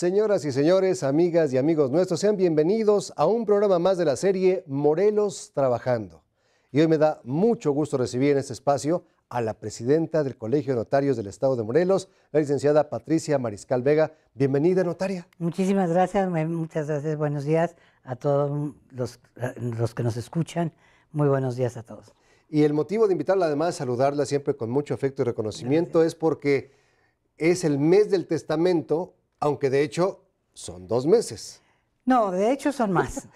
Señoras y señores, amigas y amigos nuestros, sean bienvenidos a un programa más de la serie Morelos Trabajando. Y hoy me da mucho gusto recibir en este espacio a la presidenta del Colegio de Notarios del Estado de Morelos, la licenciada Patricia Mariscal Vega. Bienvenida, notaria. Muchísimas gracias, muchas gracias. Buenos días a todos los, que nos escuchan. Muy buenos días a todos. Y el motivo de invitarla, además, saludarla siempre con mucho afecto y reconocimiento, es porque es el mes del testamento aunque de hecho son dos meses. No, de hecho son más.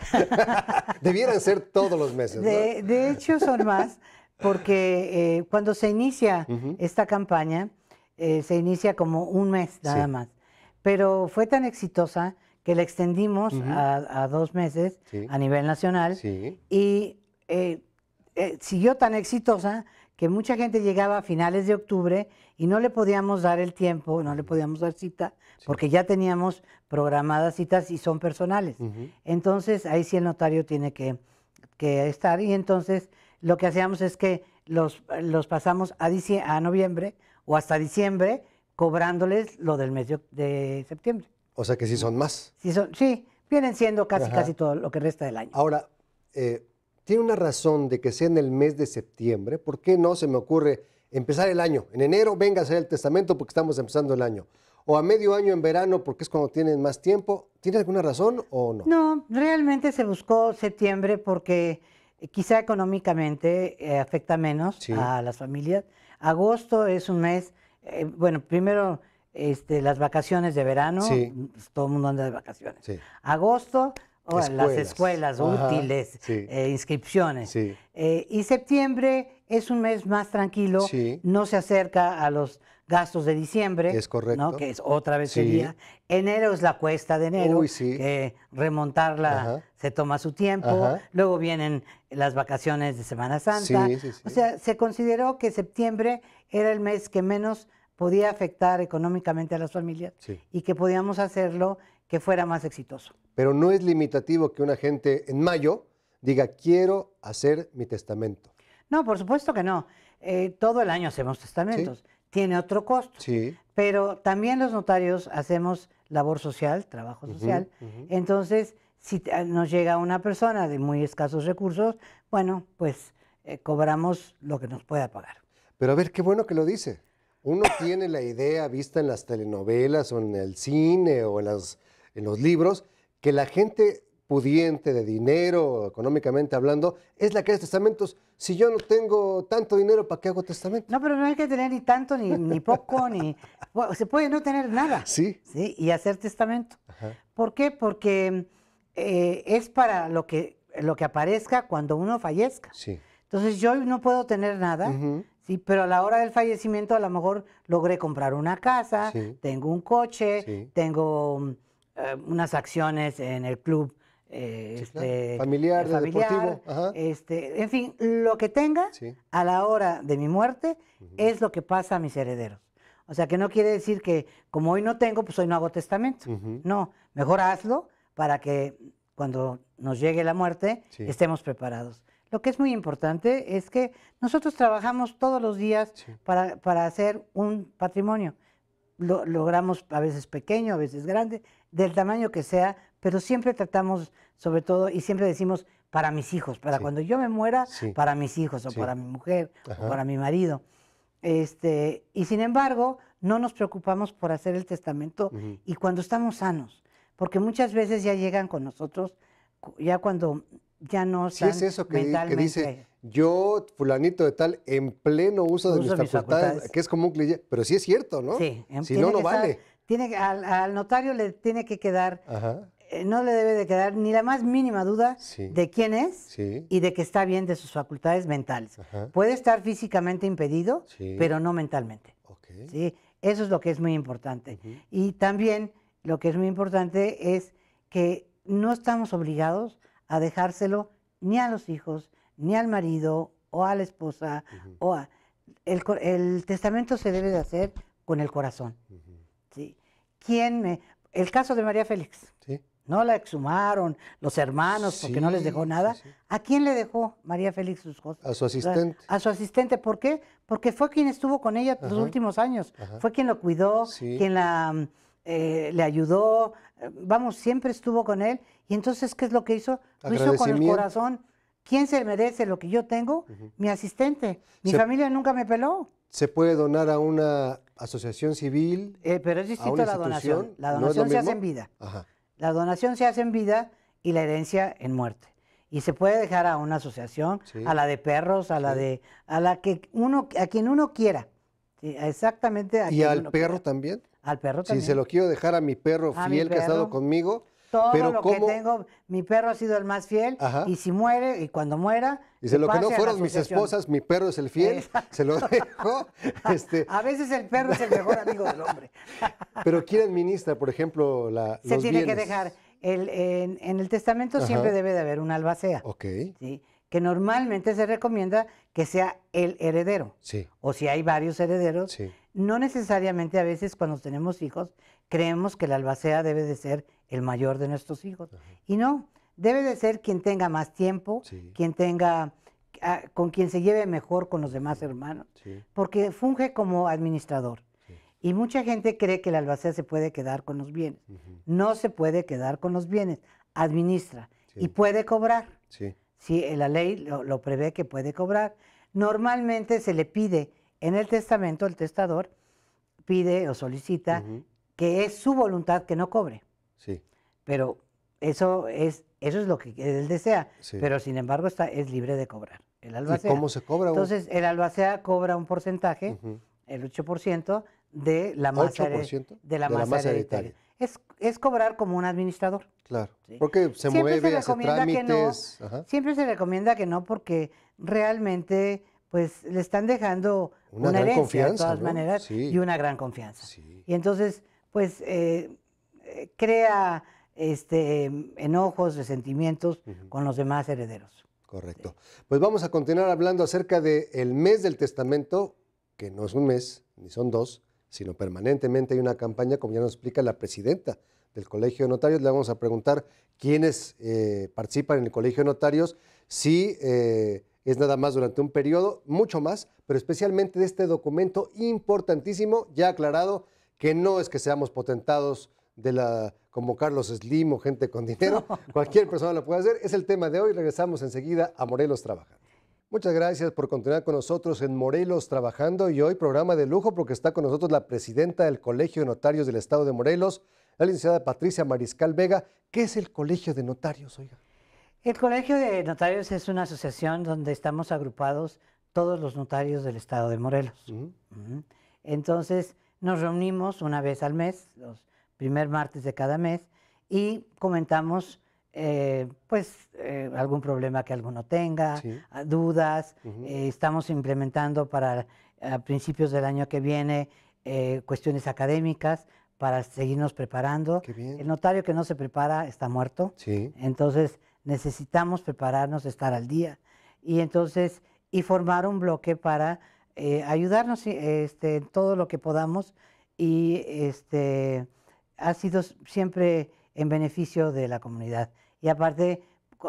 Debieran ser todos los meses. De, hecho son más, porque eh, cuando se inicia esta campaña, eh, se inicia como un mes nada más. Pero fue tan exitosa que la extendimos a, dos meses a nivel nacional y eh, siguió tan exitosa mucha gente llegaba a finales de octubre y no le podíamos dar el tiempo, no le podíamos dar cita, porque ya teníamos programadas citas y son personales. Entonces, ahí sí el notario tiene que, estar y entonces lo que hacíamos es que los, los pasamos a, a noviembre o hasta diciembre cobrándoles lo del mes de, septiembre. O sea que sí son más. Sí, son, sí vienen siendo casi, casi todo lo que resta del año. Ahora, eh, tiene una razón de que sea en el mes de septiembre. ¿Por qué no se me ocurre empezar el año? En enero venga a hacer el testamento porque estamos empezando el año. O a medio año en verano porque es cuando tienen más tiempo. ¿Tiene alguna razón o no? No, realmente se buscó septiembre porque eh, quizá económicamente eh, afecta menos a las familias. Agosto es un mes, eh, bueno, primero este, las vacaciones de verano, mm, pues, todo el mundo anda de vacaciones. Agosto Oh, las escuelas útiles, eh, inscripciones. Eh, y septiembre es un mes más tranquilo, no se acerca a los gastos de diciembre. Que es otra vez el día. Enero es la cuesta de enero, que remontarla se toma su tiempo. Luego vienen las vacaciones de Semana Santa. O sea, se consideró que septiembre era el mes que menos podía afectar económicamente a las familias y que podíamos hacerlo que fuera más exitoso. Pero no es limitativo que una gente en mayo diga, quiero hacer mi testamento. No, por supuesto que no. Eh, todo el año hacemos testamentos. Tiene otro costo. Sí. Pero también los notarios hacemos labor social, trabajo social. Entonces, si nos llega una persona de muy escasos recursos, bueno, pues eh, cobramos lo que nos pueda pagar. Pero a ver, qué bueno que lo dice. Uno tiene la idea vista en las telenovelas o en el cine o en las en los libros, que la gente pudiente de dinero, económicamente hablando, es la que hace testamentos. Si yo no tengo tanto dinero, ¿para qué hago testamento? No, pero no hay que tener ni tanto, ni, ni poco, ni... se puede no tener nada. Sí. Sí, y hacer testamento. ¿Por qué? Porque eh, es para lo que, lo que aparezca cuando uno fallezca. Sí. Entonces yo no puedo tener nada, sí, pero a la hora del fallecimiento a lo mejor logré comprar una casa, tengo un coche, tengo eh, unas acciones en el club eh, este, familiar, eh, deportivo. Este, en fin, lo que tenga a la hora de mi muerte es lo que pasa a mis herederos. O sea, que no quiere decir que como hoy no tengo, pues hoy no hago testamento. No, mejor hazlo para que cuando nos llegue la muerte estemos preparados. Lo que es muy importante es que nosotros trabajamos todos los días para, para hacer un patrimonio. Lo, logramos a veces pequeño, a veces grande, del tamaño que sea, pero siempre tratamos, sobre todo, y siempre decimos, para mis hijos, para cuando yo me muera, para mis hijos, o para mi mujer, o para mi marido. Este, y sin embargo, no nos preocupamos por hacer el testamento y cuando estamos sanos, porque muchas veces ya llegan con nosotros, ya cuando ya no están sí es eso que, dice, yo, fulanito de tal, en pleno uso, de mis facultades, que es como un cliché, pero sí es cierto, ¿no? Sí, em, si no, no vale tiene, al, notario le tiene que quedar, eh, no le debe de quedar ni la más mínima duda de quién es y de que está bien de sus facultades mentales. Puede estar físicamente impedido, pero no mentalmente. Eso es lo que es muy importante. Y también lo que es muy importante es que no estamos obligados a dejárselo ni a los hijos, ni al marido, o a la esposa, o a... El, testamento se debe de hacer con el corazón quién me... El caso de María Félix. Sí. No la exhumaron los hermanos porque no les dejó nada. ¿A quién le dejó María Félix sus cosas? A su asistente. A su asistente. ¿Por qué? Porque fue quien estuvo con ella los últimos años. Fue quien lo cuidó, quien la, eh, le ayudó. Eh, vamos, siempre estuvo con él. Y entonces, ¿qué es lo que hizo? Lo hizo con el corazón. ¿Quién se merece lo que yo tengo? Mi asistente. Mi familia nunca me peló se puede donar a una asociación civil. Eh, pero es la donación. La donación se hace en vida. La donación se hace en vida y la herencia en muerte. Y se puede dejar a una asociación, a la de perros, a la de, a la que uno, a quien uno quiera. exactamente. ¿Y al perro también? Al perro también. Si se lo quiero dejar a mi perro fiel casado conmigo, todo Pero lo que tengo, mi perro ha sido el más fiel y si muere y cuando muera... Y se lo que no fueron mis esposas, mi perro es el fiel, se lo dejo. Este a veces el perro es el mejor amigo del hombre. Pero ¿quién administra, por ejemplo, la... Se tiene que dejar. en, el testamento siempre debe de haber un albacea. Ok. Que normalmente se recomienda que sea el heredero. Sí. O si hay varios herederos. Sí. No necesariamente a veces cuando tenemos hijos creemos que el albacea debe de ser el mayor de nuestros hijos. Y no, debe de ser quien tenga más tiempo, quien tenga ah, con quien se lleve mejor con los demás hermanos, porque funge como administrador. Y mucha gente cree que el albacea se puede quedar con los bienes. No se puede quedar con los bienes, administra y puede cobrar. Sí. Eh, la ley lo, prevé que puede cobrar. Normalmente se le pide en el testamento, el testador pide o solicita que es su voluntad que no cobre. Sí. Pero eso es, eso es lo que él desea. Pero sin embargo está, es libre de cobrar. El albacea. ¿Y cómo se cobra? Entonces, el albacea cobra un porcentaje, el 8%, de la masa, de, la, masa, hereditaria. Es, es, cobrar como un administrador. Claro. Porque se siempre mueve, se recomienda Que no, Siempre se recomienda que no, porque realmente pues le están dejando una, herencia de todas maneras y una gran confianza. Y entonces pues eh, eh, crea este, enojos, resentimientos con los demás herederos. Correcto. Pues vamos a continuar hablando acerca del mes del testamento, que no es un mes, ni son dos, sino permanentemente hay una campaña, como ya nos explica la presidenta del Colegio de Notarios. Le vamos a preguntar quiénes eh, participan en el Colegio de Notarios, si es nada más durante un periodo, mucho más, pero especialmente de este documento importantísimo, ya aclarado que no es que seamos potentados de la, como Carlos Slim o gente con dinero, cualquier persona lo puede hacer. Es el tema de hoy, regresamos enseguida a Morelos Trabajando. Muchas gracias por continuar con nosotros en Morelos Trabajando y hoy programa de lujo porque está con nosotros la presidenta del Colegio de Notarios del Estado de Morelos, la licenciada Patricia Mariscal Vega. ¿Qué es el Colegio de Notarios, oiga? El Colegio de Notarios es una asociación donde estamos agrupados todos los notarios del Estado de Morelos. Entonces, nos reunimos una vez al mes, los primer martes de cada mes, y comentamos eh, pues eh, algún problema que alguno tenga, dudas. Eh, estamos implementando para principios del año que viene cuestiones académicas para seguirnos preparando. El notario que no se prepara está muerto. Sí. Entonces necesitamos prepararnos, estar al día. Y entonces, y formar un bloque para eh, ayudarnos este, en todo lo que podamos y este, ha sido siempre en beneficio de la comunidad. Y aparte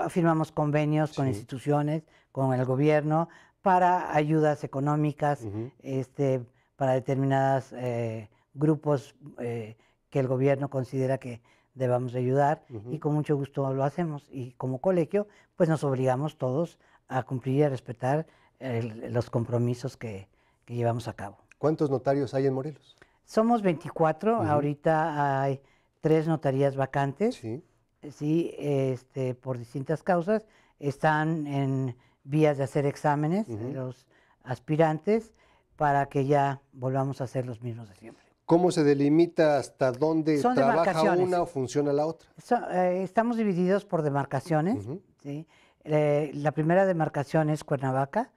firmamos convenios con instituciones, con el gobierno, para ayudas económicas, este, para determinados eh, grupos eh, que el gobierno considera que debamos ayudar y con mucho gusto lo hacemos. Y como colegio, pues nos obligamos todos a cumplir y a respetar los compromisos que, llevamos a cabo. ¿Cuántos notarios hay en Morelos? Somos 24, ahorita hay tres notarías vacantes, sí. sí, este, por distintas causas, están en vías de hacer exámenes los aspirantes para que ya volvamos a hacer los mismos de siempre. ¿Cómo se delimita hasta dónde trabaja una o funciona la otra? Eh, estamos divididos por demarcaciones. Eh, la primera demarcación es Cuernavaca,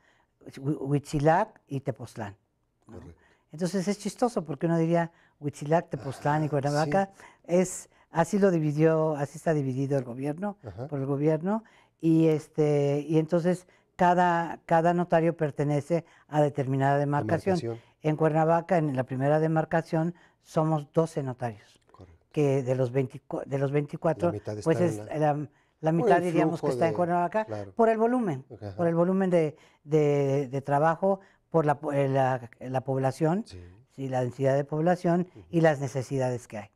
Huitzilac y Tepoztlán. Entonces es chistoso porque uno diría Huitzilac, Tepoztlán y ah, Cuernavaca. Es, así lo dividió, así está dividido el gobierno, por el gobierno. Y, este, y entonces cada, cada notario pertenece a determinada demarcación. En Cuernavaca, en la primera demarcación, somos 12 notarios. Que de los, de los 24, pues es, la, la mitad diríamos que está en Cuernavaca, por el volumen, por el volumen de, trabajo, por la, eh, población, la densidad de población y las necesidades que hay.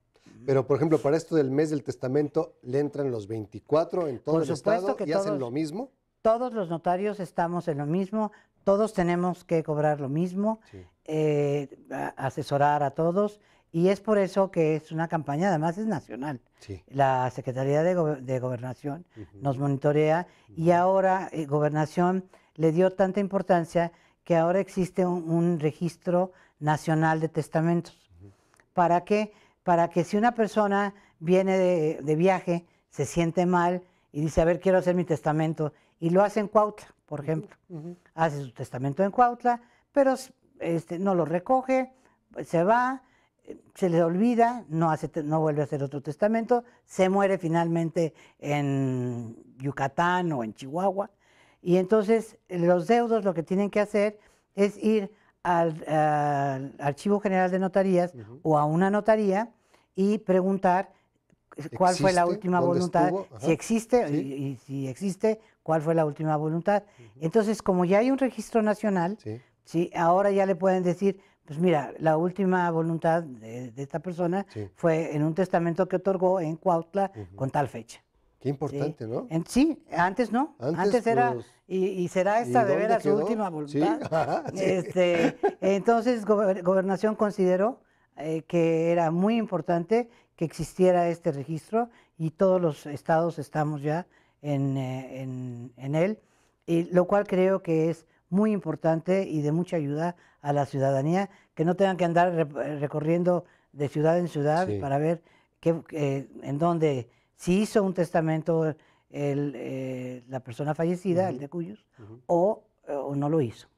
Pero, por ejemplo, para esto del mes del testamento, ¿le entran los 24 en todo por el que y hacen lo mismo? Todos los notarios estamos en lo mismo, todos tenemos que cobrar lo mismo, eh, asesorar a todos y es por eso que es una campaña, además es nacional. La Secretaría de, Gobernación nos monitorea y ahora eh, Gobernación le dio tanta importancia que ahora existe un, registro nacional de testamentos. ¿Para qué? Para que si una persona viene de, viaje, se siente mal y dice, a ver, quiero hacer mi testamento, y lo hace en Cuautla, por ejemplo. Hace su testamento en Cuautla, pero este, no lo recoge, se va, se le olvida, no, hace, no vuelve a hacer otro testamento, se muere finalmente en Yucatán o en Chihuahua. Y entonces los deudos lo que tienen que hacer es ir al, Archivo General de Notarías o a una notaría y preguntar cuál fue la última voluntad, si existe y, si existe, cuál fue la última voluntad. Entonces, como ya hay un registro nacional, ahora ya le pueden decir, pues mira, la última voluntad de, esta persona fue en un testamento que otorgó en Cuautla con tal fecha. Qué importante, ¿no? sí, antes no. Antes, era, y, será esta de veras su última voluntad. Este, entonces, Gobernación consideró eh, que era muy importante que existiera este registro y todos los estados estamos ya en, eh, él, y lo cual creo que es muy importante y de mucha ayuda a la ciudadanía, que no tengan que andar eh, recorriendo de ciudad en ciudad para ver qué, eh, en dónde, si hizo un testamento eh, la persona fallecida, el de Cuyos, o, no lo hizo.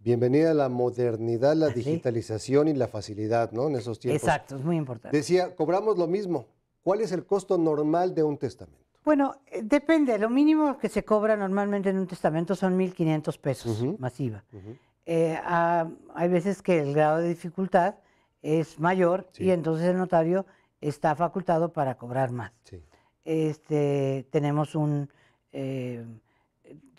Bienvenida a la modernidad, la ah, digitalización y la facilidad, ¿no? En esos tiempos. Exacto, es muy importante. Decía, cobramos lo mismo. ¿Cuál es el costo normal de un testamento? Bueno, eh, depende. Lo mínimo que se cobra normalmente en un testamento son 1.500 pesos masiva. Eh, ah, hay veces que el grado de dificultad es mayor y entonces el notario está facultado para cobrar más. Este, tenemos un... Eh,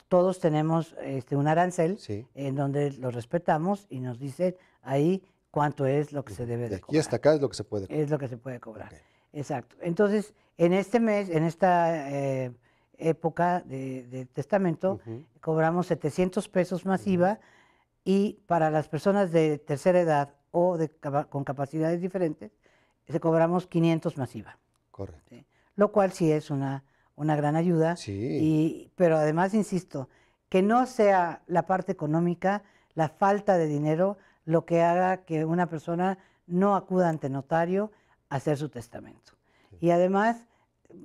todos tenemos este, un arancel en donde lo respetamos y nos dice ahí cuánto es lo que se debe de, aquí cobrar. Y hasta acá es lo que se puede cobrar. Es lo que se puede cobrar. Exacto. Entonces, en este mes, en esta eh, época de, testamento, cobramos 700 pesos masiva y para las personas de tercera edad o con capacidades diferentes, se cobramos 500 masiva. Correcto. Lo cual sí es una, una gran ayuda. Sí. Y, pero además, insisto, que no sea la parte económica, la falta de dinero, lo que haga que una persona no acuda ante notario, hacer su testamento. Y además,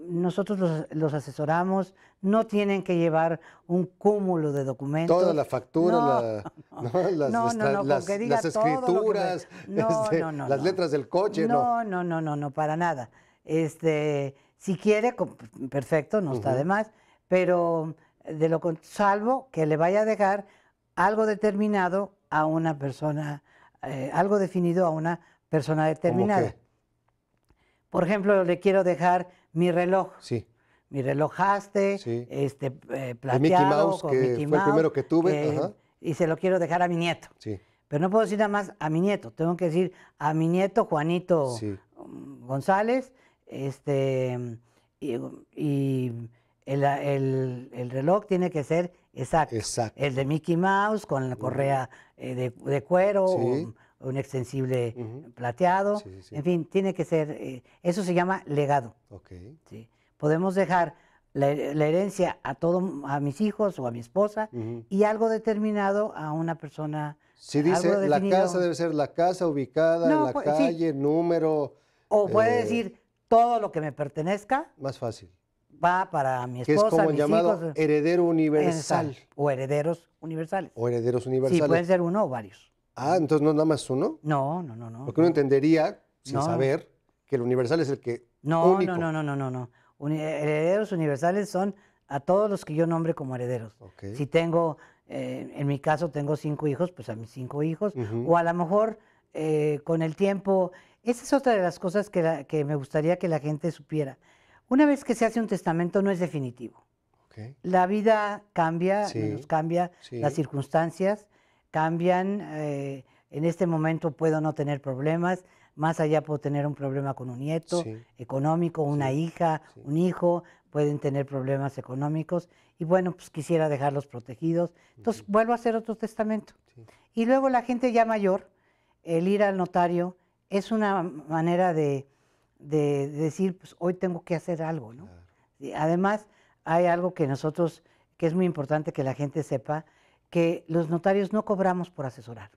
nosotros los, asesoramos, no tienen que llevar un cúmulo de documentos. Toda la factura, las, escrituras, este, las letras del coche. No, no, no, no, no, para nada. Este, si quiere, perfecto, no está de más, pero de lo salvo que le vaya a dejar algo determinado a una persona, eh, algo definido a una persona determinada. Por ejemplo, le quiero dejar mi reloj. Sí. Mi reloj Haste, sí. este, eh, plateado. que Mickey Mouse, fue el primero que tuve. Y se lo quiero dejar a mi nieto. Sí. Pero no puedo decir nada más a mi nieto, tengo que decir a mi nieto Juanito um, González, este, y, el, reloj tiene que ser exacto. exacto. El de Mickey Mouse con la correa eh, de, de, cuero. Sí un extensible plateado. En fin, tiene que ser, eh, eso se llama legado. Okay. Podemos dejar la, herencia a todos, a mis hijos o a mi esposa y algo determinado a una persona. Si dice la casa debe ser la casa ubicada, en la pues, calle, número. O puede eh, decir todo lo que me pertenezca. Más fácil. Va para mi esposa, que es como llamado heredero universal. O herederos universales. O herederos universales. Sí, pueden ser uno o varios. Ah, entonces no es nada más uno. No, no, no, no. Porque uno entendería, sin saber, que el universal es el que. No, único. no, no, no, no, no. herederos universales son a todos los que yo nombre como herederos. Si tengo, eh, en mi caso tengo cinco hijos, pues a mis cinco hijos. O a lo mejor eh, con el tiempo. Esa es otra de las cosas que, me gustaría que la gente supiera. Una vez que se hace un testamento no es definitivo. Okay. La vida cambia, cambia las circunstancias cambian. Eh, en este momento puedo no tener problemas, más allá puedo tener un problema con un nieto económico, una hija, un hijo, pueden tener problemas económicos y bueno, pues quisiera dejarlos protegidos. Entonces vuelvo a hacer otro testamento. Y luego la gente ya mayor, el ir al notario es una manera de, decir, pues hoy tengo que hacer algo, ¿no? Además, hay algo que nosotros, que es muy importante que la gente sepa, que los notarios no cobramos por asesorar.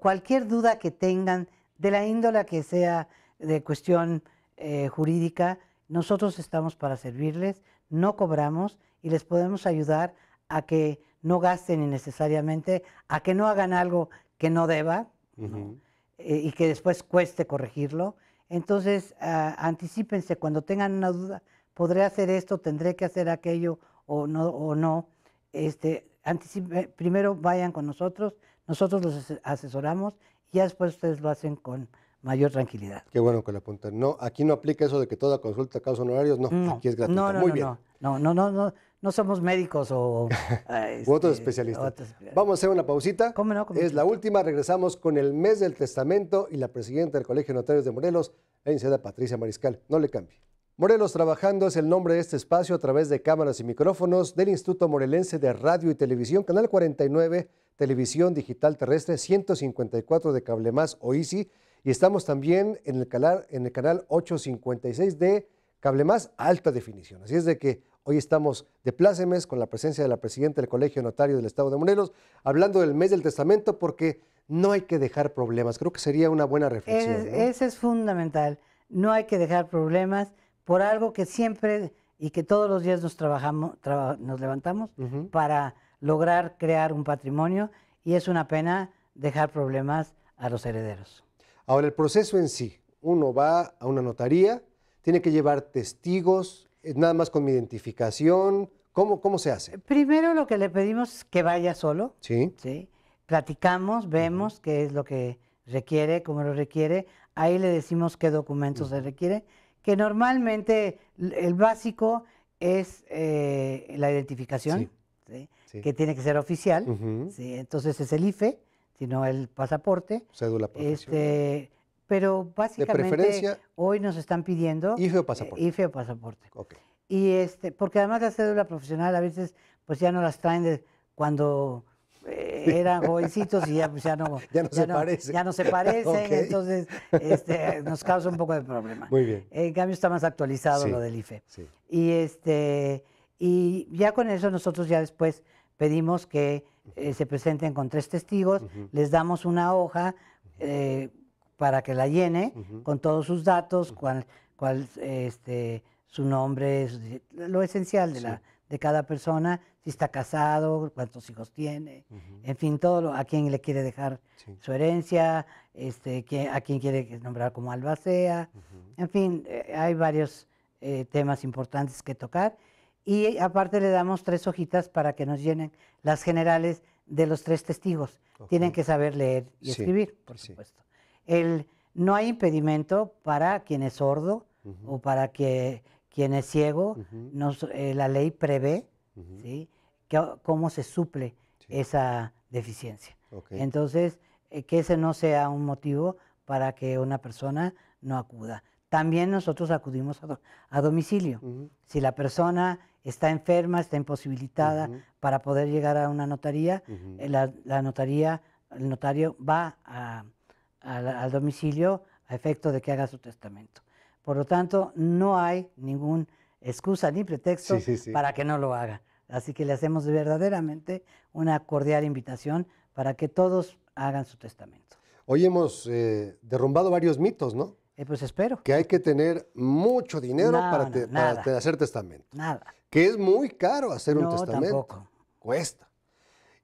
cualquier duda que tengan, de la índola que sea de cuestión eh, jurídica, nosotros estamos para servirles, no cobramos y les podemos ayudar a que no gasten innecesariamente, a que no hagan algo que no deba eh, y que después cueste corregirlo. Entonces, ah, anticipense. cuando tengan una duda, podré hacer esto, tendré que hacer aquello o no. O no este, primero vayan con nosotros, nosotros los asesoramos y ya después ustedes lo hacen con mayor tranquilidad. Qué bueno que la apuntan. No, aquí no aplica eso de que toda consulta causa honorarios, no, aquí es gratuito. No, no, no, no, no, no, somos médicos o ah, este, otros especialistas. Vamos a hacer una pausita. ¿Cómo no? es la última, regresamos con el mes del testamento y la presidenta del Colegio de Notarios de Morelos, la licenciada Patricia Mariscal. No le cambie. Morelos Trabajando es el nombre de este espacio a través de cámaras y micrófonos del Instituto Morelense de Radio y Televisión, Canal 49, Televisión Digital Terrestre 154 de Cable Más o y estamos también en el, canal, en el canal 856 de Cable Más Alta Definición. Así es de que hoy estamos de plácemes con la presencia de la presidenta del Colegio Notario del Estado de Morelos, hablando del mes del testamento porque no hay que dejar problemas. Creo que sería una buena reflexión. Ese es fundamental. No hay que dejar problemas por algo que siempre y que todos los días nos, trabajamos, nos levantamos para lograr crear un patrimonio y es una pena dejar problemas a los herederos. Ahora, el proceso en sí, uno va a una notaría, tiene que llevar testigos, eh, nada más con mi identificación, ¿cómo, cómo se hace? Primero lo que le pedimos es que vaya solo, ¿sí? Platicamos, vemos qué es lo que requiere, cómo lo requiere, ahí le decimos qué documentos se requiere que normalmente el básico es eh, la identificación, que tiene que ser oficial, entonces es el IFE, sino el pasaporte. Cédula profesional. Este, pero básicamente hoy nos están pidiendo IFE o pasaporte. Eh, IFE o pasaporte. Y este, porque además la cédula profesional a veces pues ya no las traen cuando eh, eran jovencitos y ya, pues, ya no, ya no, se parecen. entonces este, nos causa un poco de problema. Muy bien. En cambio está más actualizado lo del IFE. Y, este, y ya con eso nosotros ya después pedimos que eh, se presenten con tres testigos, les damos una hoja eh, para que la llene con todos sus datos, cuál, cuál este, su nombre, lo esencial de, la, de cada persona, si está casado, cuántos hijos tiene, en fin, todo lo, a quién le quiere dejar su herencia, este, a quién quiere nombrar como albacea, en fin, eh, hay varios eh, temas importantes que tocar. Y aparte le damos tres hojitas para que nos llenen las generales de los tres testigos. Tienen que saber leer y escribir, por supuesto. El, no hay impedimento para quien es sordo o para que quien es ciego, eh, la ley prevé oh, cómo se suple esa deficiencia. Entonces, eh, que ese no sea un motivo para que una persona no acuda. También nosotros acudimos a, domicilio. Si la persona está enferma, está imposibilitada para poder llegar a una notaría, eh, la, notaría, el notario va al domicilio a efecto de que haga su testamento. Por lo tanto, no hay ninguna excusa ni pretexto para que no lo haga. Así que le hacemos verdaderamente una cordial invitación para que todos hagan su testamento. Hoy hemos eh, derrumbado varios mitos, ¿no? Eh, pues espero. Que hay que tener mucho dinero para, hacer testamento. Nada. Que es muy caro hacer un testamento. Tampoco. Cuesta.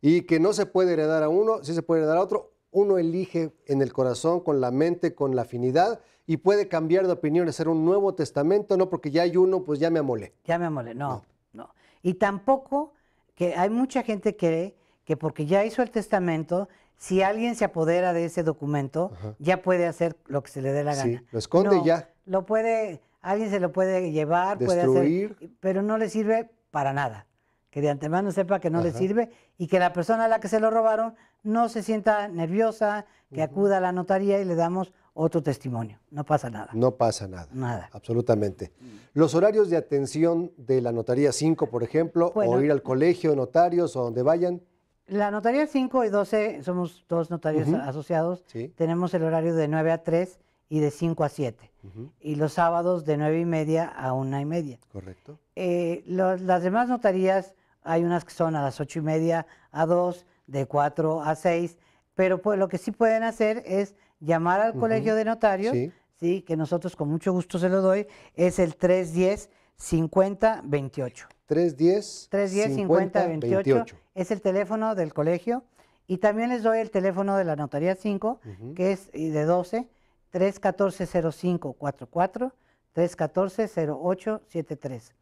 Y que no se puede heredar a uno, sí se puede heredar a otro, uno elige en el corazón, con la mente, con la afinidad y puede cambiar de opinión, hacer un nuevo testamento, no porque ya hay uno, pues ya me amolé. Ya me amolé, no, no, Y tampoco que hay mucha gente que cree que porque ya hizo el testamento, si alguien se apodera de ese documento, ya puede hacer lo que se le dé la gana. Sí, lo esconde ya. Lo puede, alguien se lo puede llevar, puede hacer, pero no le sirve para nada que de antemano sepa que no le sirve y que la persona a la que se lo robaron no se sienta nerviosa, que acuda a la notaría y le damos otro testimonio. No pasa nada. No pasa nada. Nada. Absolutamente. Los horarios de atención de la notaría 5, por ejemplo, o ir al colegio, notarios o donde vayan. La notaría 5 y 12, somos dos notarios asociados, tenemos el horario de 9 a 3 y de 5 a 7. Y los sábados de 9 y media a 1 y media. Correcto. Eh, las demás notarías hay unas que son a las ocho y media a 2, de 4 a 6, pero pues, lo que sí pueden hacer es llamar al colegio de notarios, sí. que nosotros con mucho gusto se lo doy, es el 310 5028. 310 310 5028 28. es el teléfono del colegio y también les doy el teléfono de la notaría 5, que es de 12 314 0544 314 0873.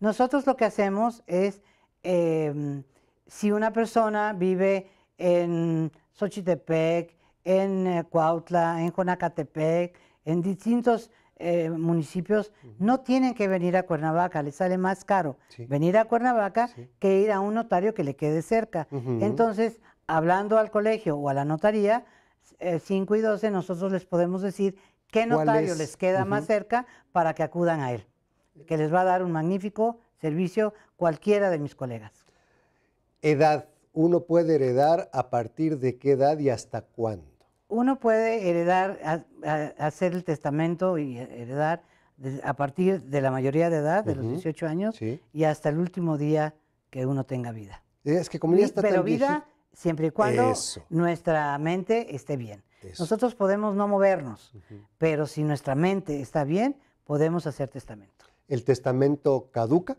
Nosotros lo que hacemos es Em, si una persona vive en Xochitepec, en eh, Cuautla, en Jonacatepec, en distintos eh, municipios, no tienen que venir a Cuernavaca, les sale más caro venir a Cuernavaca que ir a un notario que le quede cerca. Entonces, hablando al colegio o a la notaría, 5 eh, y 12 nosotros les podemos decir qué notario les queda más cerca para que acudan a él, que les va a dar un magnífico servicio cualquiera de mis colegas. Edad. ¿Uno puede heredar a partir de qué edad y hasta cuándo? Uno puede heredar, hacer el testamento y heredar a partir de la mayoría de edad, de los 18 años, y hasta el último día que uno tenga vida. Es que como ya Pero vida siempre y cuando nuestra mente esté bien. Nosotros podemos no movernos, pero si nuestra mente está bien, podemos hacer testamento. ¿El testamento caduca?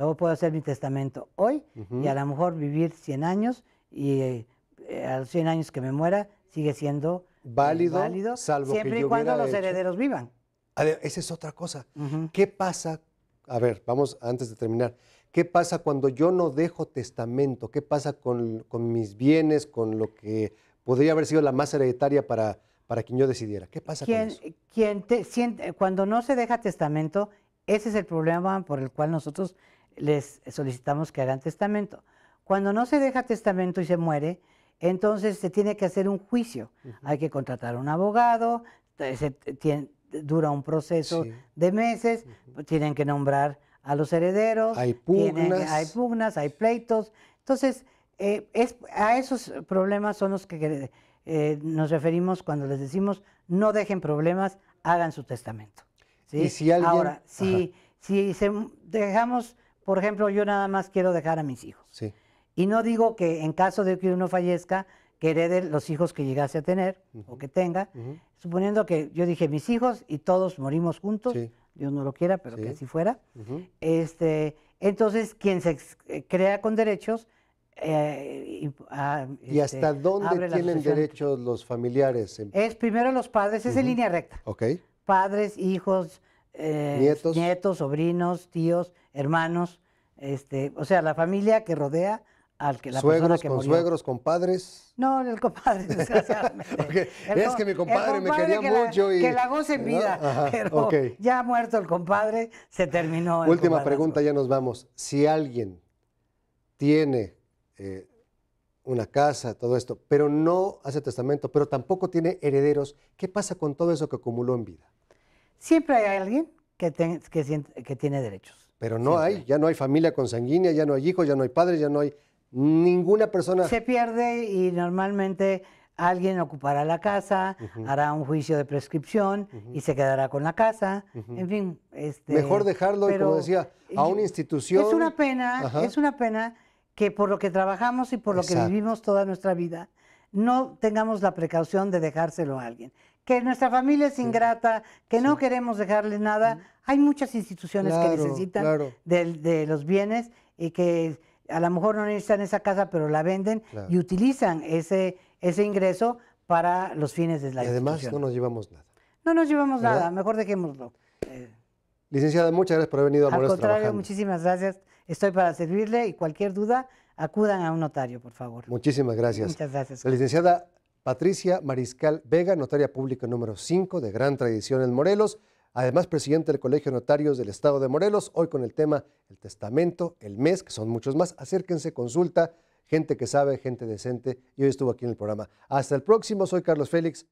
Luego puedo hacer mi testamento hoy y a lo mejor vivir 100 años y eh, eh, a los 100 años que me muera sigue siendo eh, válido, válido salvo siempre y cuando los herederos vivan. A esa es otra cosa. ¿Qué pasa? A ver, vamos antes de terminar. ¿Qué pasa cuando yo no dejo testamento? ¿Qué pasa con, mis bienes, con lo que podría haber sido la más hereditaria para, para quien yo decidiera? ¿Qué pasa con eso? cuando no se deja testamento, ese es el problema por el cual nosotros les solicitamos que hagan testamento. Cuando no se deja testamento y se muere, entonces se tiene que hacer un juicio. Hay que contratar a un abogado, dura un proceso de meses, tienen que nombrar a los herederos, hay pugnas, hay, pleitos. Entonces, eh, es, a esos problemas son los que eh, nos referimos cuando les decimos no dejen problemas, hagan su testamento. Ahora, si, si dejamos por ejemplo, yo nada más quiero dejar a mis hijos. Y no digo que en caso de que uno fallezca, que herede los hijos que llegase a tener o que tenga, suponiendo que yo dije mis hijos y todos morimos juntos, Dios no lo quiera, pero que así fuera, este, entonces quien se eh, crea con derechos... Eh, ah, y, hasta este, dónde tienen derechos los familiares? Es primero los padres, es en línea recta. Padres, hijos, eh, nietos, sobrinos, tíos, hermanos, este, o sea, la familia que rodea al que la persona que murió. suegros, compadres. No, el compadre, desgraciadamente. es que mi compadre, me quería mucho y que la goce en vida, pero ya muerto el compadre, se terminó. Última pregunta, ya nos vamos. Si alguien tiene eh, una casa, todo esto, pero no hace testamento, pero tampoco tiene herederos, ¿qué pasa con todo eso que acumuló en vida? Siempre hay alguien que, que tiene derechos. Pero no hay, ya no hay familia consanguínea, ya no hay hijos, ya no hay padres, ya no hay ninguna persona. Se pierde y normalmente alguien ocupará la casa, hará un juicio de prescripción y se quedará con la casa. En fin, este, mejor dejarlo, como decía, a una institución. Es una pena, es una pena que por lo que trabajamos y por lo que vivimos toda nuestra vida no tengamos la precaución de dejárselo a alguien que nuestra familia es ingrata, que no queremos dejarle nada. Hay muchas instituciones que necesitan de, los bienes y que a lo mejor no necesitan esa casa, pero la venden y utilizan ese, ingreso para los fines de la y además no nos llevamos nada. No nos llevamos nada, mejor dejémoslo. Eh, licenciada, muchas gracias por haber venido a Al contrario, muchísimas gracias. Estoy para servirle y cualquier duda, acudan a un notario, por favor. Muchísimas gracias. Muchas gracias. La licenciada Patricia Mariscal Vega, notaria pública número 5 de gran tradición en Morelos, además presidente del Colegio de Notarios del Estado de Morelos, hoy con el tema el testamento, el mes, que son muchos más. Acérquense, consulta, gente que sabe, gente decente, y hoy estuvo aquí en el programa. Hasta el próximo, soy Carlos Félix,